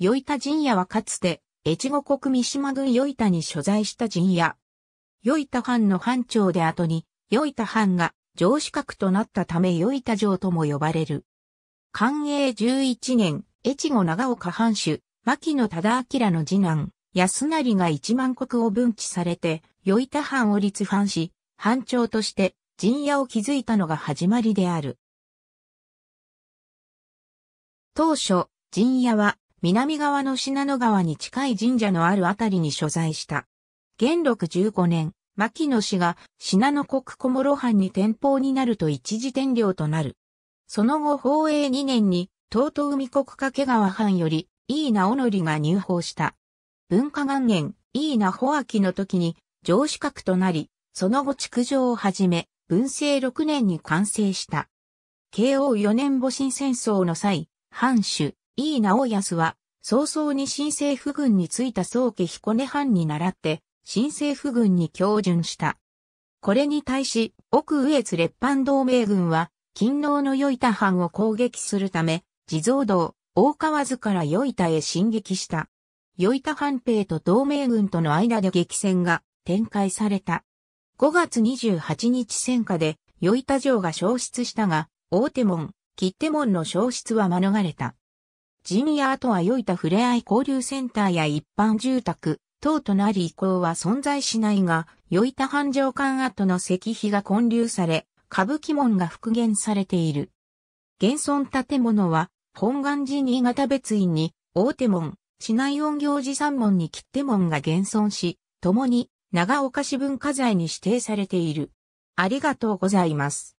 与板陣屋はかつて、越後国三島郡与板に所在した陣屋。与板藩の藩長で後に、与板藩が城主格となったため与板城とも呼ばれる。寛永11年、越後長岡藩主、牧野忠明の次男、安成が一万国を分岐されて、与板藩を立藩し、藩長として陣屋を築いたのが始まりである。当初、陣屋は南側の信濃川に近い神社のあるあたりに所在した。元禄15年、牧野氏が信濃国小諸藩に転法になると一時転領となる。その後宝永2年に、東東海国掛川藩より、井伊直則が入法した。文化元年、井伊名保明の時に、上司格となり、その後築城をはじめ、文政6年に完成した。慶応4年戊辰戦争の際、藩主、井伊直康は、早々に新政府軍についた宗家彦根藩に倣って、新政府軍に教順した。これに対し、奥上津列藩同盟軍は、勤労の良い藩を攻撃するため、地蔵道、大川津から良い田へ進撃した。良い田藩兵と同盟軍との間で激戦が展開された。5月28日戦火で、良い田城が消失したが、大手門、切手門の消失は免れた。ジニアとは良いた触れ合い交流センターや一般住宅等となり以降は存在しないが、良いた繁盛館跡の石碑が建立され、歌舞伎門が復元されている。現存建物は、本願寺新潟別院に、大手門、市内音行寺三門に切手門が現存し、共に長岡市文化財に指定されている。ありがとうございます。